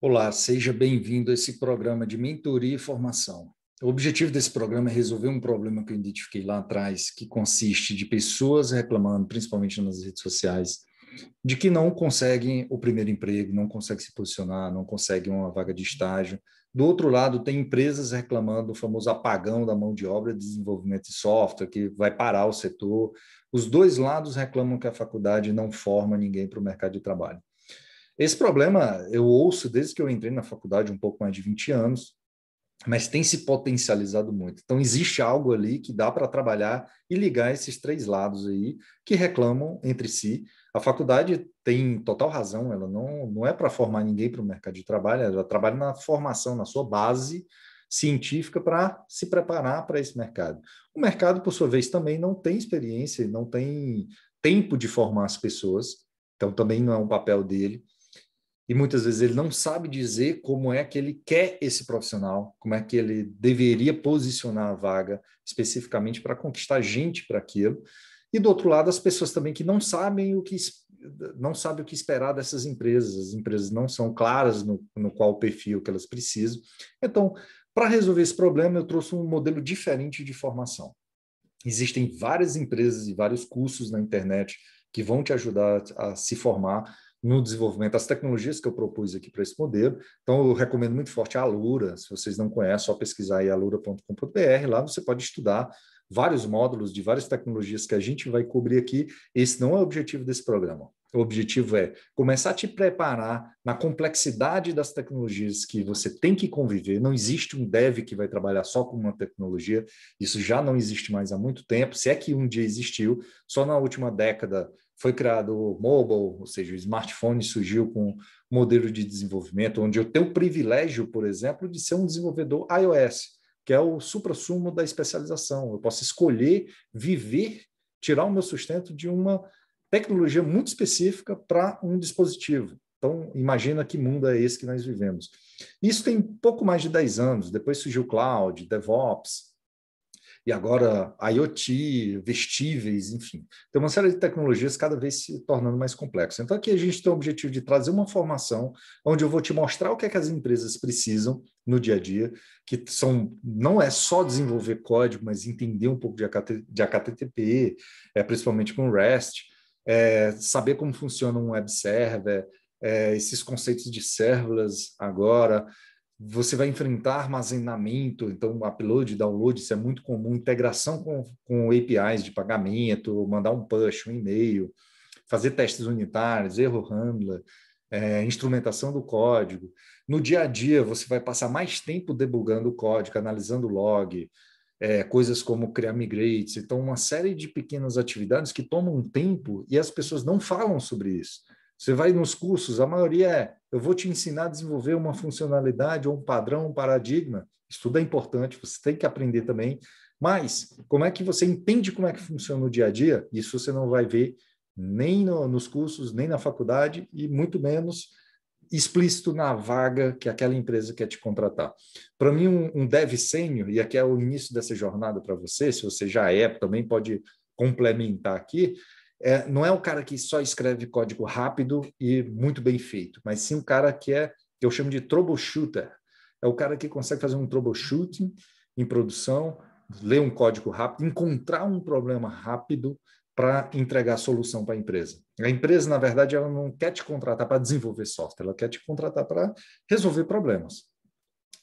Olá, seja bem-vindo a esse programa de mentoria e formação. O objetivo desse programa é resolver um problema que eu identifiquei lá atrás, que consiste de pessoas reclamando, principalmente nas redes sociais, de que não conseguem o primeiro emprego, não conseguem se posicionar, não conseguem uma vaga de estágio. Do outro lado, tem empresas reclamando do famoso apagão da mão de obra, desenvolvimento de software, que vai parar o setor. Os dois lados reclamam que a faculdade não forma ninguém para o mercado de trabalho. Esse problema eu ouço desde que eu entrei na faculdade, um pouco mais de 20 anos, mas tem se potencializado muito. Então, existe algo ali que dá para trabalhar e ligar esses três lados aí que reclamam entre si. A faculdade tem total razão, ela não, não é para formar ninguém para o mercado de trabalho, ela trabalha na formação, na sua base científica para se preparar para esse mercado. O mercado, por sua vez, também não tem experiência, não tem tempo de formar as pessoas, então também não é um papel dele e muitas vezes ele não sabe dizer como é que ele quer esse profissional, como é que ele deveria posicionar a vaga especificamente para conquistar gente para aquilo. E do outro lado, as pessoas também que não sabem o que não sabem o que esperar dessas empresas, as empresas não são claras no, no qual o perfil que elas precisam. Então, para resolver esse problema, eu trouxe um modelo diferente de formação. Existem várias empresas e vários cursos na internet que vão te ajudar a se formar no desenvolvimento, das tecnologias que eu propus aqui para esse modelo. Então, eu recomendo muito forte a Alura. Se vocês não conhecem, só pesquisar aí alura.com.br. Lá você pode estudar vários módulos de várias tecnologias que a gente vai cobrir aqui. Esse não é o objetivo desse programa. O objetivo é começar a te preparar na complexidade das tecnologias que você tem que conviver. Não existe um dev que vai trabalhar só com uma tecnologia. Isso já não existe mais há muito tempo. Se é que um dia existiu, só na última década foi criado o mobile, ou seja, o smartphone surgiu com um modelo de desenvolvimento, onde eu tenho o privilégio, por exemplo, de ser um desenvolvedor iOS, que é o supra-sumo da especialização. Eu posso escolher viver, tirar o meu sustento de uma tecnologia muito específica para um dispositivo. Então, imagina que mundo é esse que nós vivemos. Isso tem pouco mais de 10 anos. Depois surgiu cloud, DevOps, e agora IoT, vestíveis, enfim. Tem uma série de tecnologias cada vez se tornando mais complexas. Então, aqui a gente tem o objetivo de trazer uma formação onde eu vou te mostrar o que, é que as empresas precisam no dia a dia, que são não é só desenvolver código, mas entender um pouco de, HT, de HTTP, é, principalmente com REST, é, saber como funciona um web server, é, esses conceitos de serverless agora, você vai enfrentar armazenamento, então upload, download, isso é muito comum, integração com, com APIs de pagamento, mandar um push, um e-mail, fazer testes unitários, erro handler, é, instrumentação do código. No dia a dia, você vai passar mais tempo debugando o código, analisando o log, é, coisas como criar migrates, então uma série de pequenas atividades que tomam tempo e as pessoas não falam sobre isso. Você vai nos cursos, a maioria é eu vou te ensinar a desenvolver uma funcionalidade ou um padrão, um paradigma. Isso tudo é importante, você tem que aprender também. Mas como é que você entende como é que funciona o dia a dia? Isso você não vai ver nem no, nos cursos, nem na faculdade e muito menos explícito na vaga que aquela empresa quer te contratar. Para mim, um, um dev sênior, e aqui é o início dessa jornada para você, se você já é, também pode complementar aqui, é, não é um cara que só escreve código rápido e muito bem feito, mas sim um cara que é, eu chamo de troubleshooter. É o cara que consegue fazer um troubleshooting em produção, ler um código rápido, encontrar um problema rápido para entregar a solução para a empresa. A empresa, na verdade, ela não quer te contratar para desenvolver software, ela quer te contratar para resolver problemas.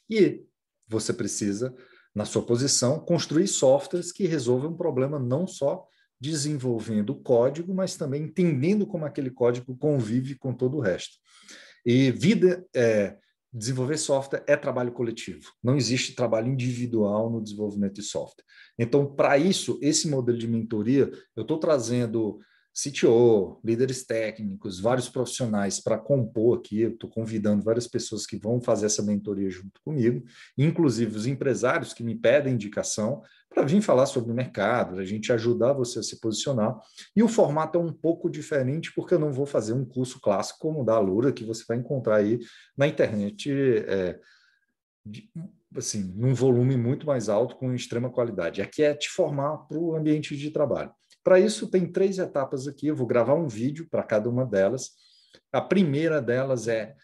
E você precisa, na sua posição, construir softwares que resolvam um problema não só desenvolvendo o código, mas também entendendo como aquele código convive com todo o resto. E vida é, desenvolver software é trabalho coletivo. Não existe trabalho individual no desenvolvimento de software. Então, para isso, esse modelo de mentoria, eu estou trazendo CTO, líderes técnicos, vários profissionais para compor aqui. Eu estou convidando várias pessoas que vão fazer essa mentoria junto comigo, inclusive os empresários que me pedem indicação para vir falar sobre o mercado, a gente ajudar você a se posicionar. E o formato é um pouco diferente, porque eu não vou fazer um curso clássico como o da Lura, que você vai encontrar aí na internet. É, de, assim, num volume muito mais alto, com extrema qualidade. Aqui é te formar para o ambiente de trabalho. Para isso, tem três etapas aqui. Eu vou gravar um vídeo para cada uma delas. A primeira delas é.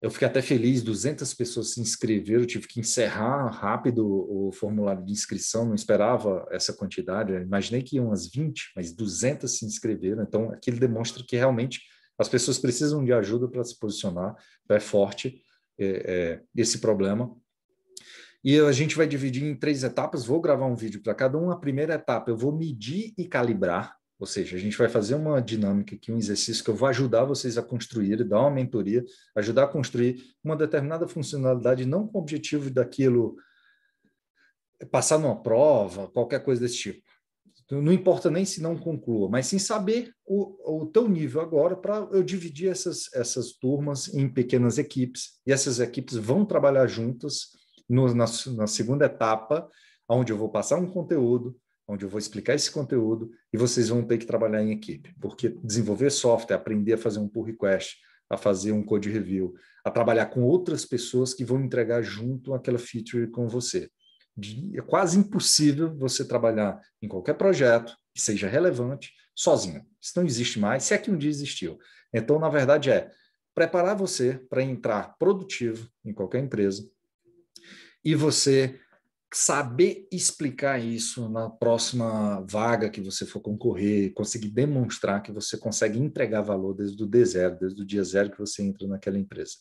Eu fiquei até feliz, 200 pessoas se inscreveram, tive que encerrar rápido o formulário de inscrição, não esperava essa quantidade, eu imaginei que iam umas 20, mas 200 se inscreveram, então aquilo demonstra que realmente as pessoas precisam de ajuda para se posicionar, então, é forte é, é, esse problema. E a gente vai dividir em três etapas. Vou gravar um vídeo para cada uma. A primeira etapa eu vou medir e calibrar, ou seja, a gente vai fazer uma dinâmica aqui, um exercício que eu vou ajudar vocês a construir, dar uma mentoria, ajudar a construir uma determinada funcionalidade, não com o objetivo daquilo passar numa prova, qualquer coisa desse tipo. Não importa nem se não conclua, mas sim saber o, o teu nível agora para eu dividir essas, essas turmas em pequenas equipes. E essas equipes vão trabalhar juntas no, na, na segunda etapa, onde eu vou passar um conteúdo, onde eu vou explicar esse conteúdo e vocês vão ter que trabalhar em equipe, porque desenvolver software, aprender a fazer um pull request, a fazer um code review, a trabalhar com outras pessoas que vão entregar junto aquela feature com você. é quase impossível você trabalhar em qualquer projeto que seja relevante sozinho. Isso não existe mais, se é que um dia existiu. Então, na verdade, é preparar você para entrar produtivo em qualquer empresa, e você saber explicar isso na próxima vaga que você for concorrer, conseguir demonstrar que você consegue entregar valor desde o D zero, desde o dia zero que você entra naquela empresa.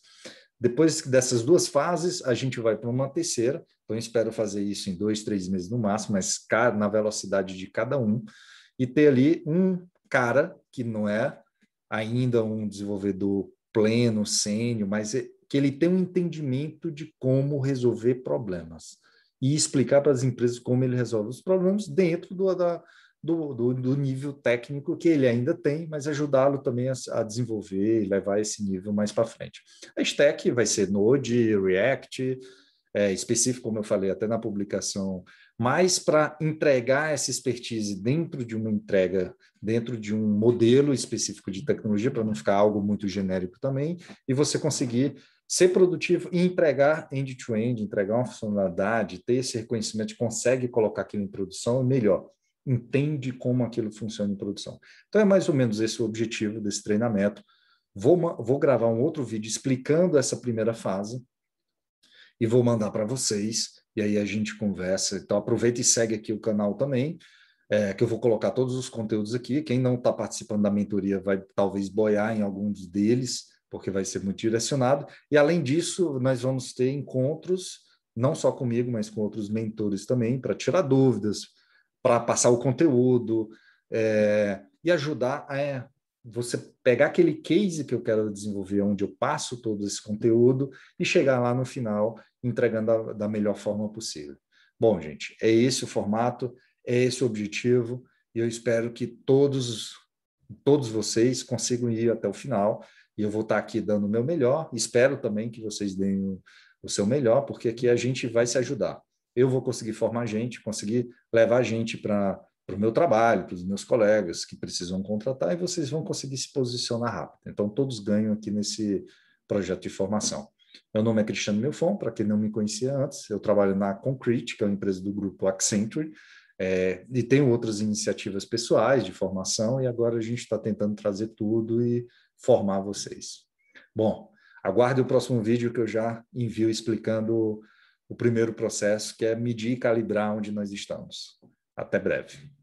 Depois dessas duas fases, a gente vai para uma terceira, então espero fazer isso em dois, três meses no máximo, mas na velocidade de cada um, e ter ali um cara que não é ainda um desenvolvedor pleno, sênior, mas é que ele tem um entendimento de como resolver problemas e explicar para as empresas como ele resolve os problemas dentro do, da, do, do, do, nível técnico que ele ainda tem, mas ajudá-lo também a, a, desenvolver e levar esse nível mais para frente. A stack vai ser Node, React, é, específico, como eu falei até na publicação, mas para entregar essa expertise dentro de uma entrega, dentro de um modelo específico de tecnologia, para não ficar algo muito genérico também, e você conseguir ser produtivo e empregar end-to-end, -end, entregar uma funcionalidade, ter esse reconhecimento, consegue colocar aquilo em produção, é melhor, entende como aquilo funciona em produção. Então, é mais ou menos esse o objetivo desse treinamento. Vou, vou gravar um outro vídeo explicando essa primeira fase e vou mandar para vocês, e aí a gente conversa. Então, aproveita e segue aqui o canal também, é, que eu vou colocar todos os conteúdos aqui. Quem não está participando da mentoria vai talvez boiar em alguns deles, porque vai ser muito direcionado. E além disso, nós vamos ter encontros, não só comigo, mas com outros mentores também, para tirar dúvidas, para passar o conteúdo é, e ajudar a é, você pegar aquele case que eu quero desenvolver, onde eu passo todo esse conteúdo e chegar lá no final entregando a, da melhor forma possível. Bom, gente, é esse o formato, é esse o objetivo e eu espero que todos todos vocês consigam ir até o final e eu vou estar aqui dando o meu melhor. Espero também que vocês deem o, o seu melhor, porque aqui a gente vai se ajudar. Eu vou conseguir formar gente, conseguir levar gente para para o meu trabalho, para os meus colegas que precisam contratar, e vocês vão conseguir se posicionar rápido. Então, todos ganham aqui nesse projeto de formação. Meu nome é Cristiano Milfon, para quem não me conhecia antes, eu trabalho na Concrete, que é uma empresa do grupo Accenture, é, e tem outras iniciativas pessoais de formação, e agora a gente está tentando trazer tudo e formar vocês. Bom, aguarde o próximo vídeo que eu já envio explicando o primeiro processo, que é medir e calibrar onde nós estamos. Até breve.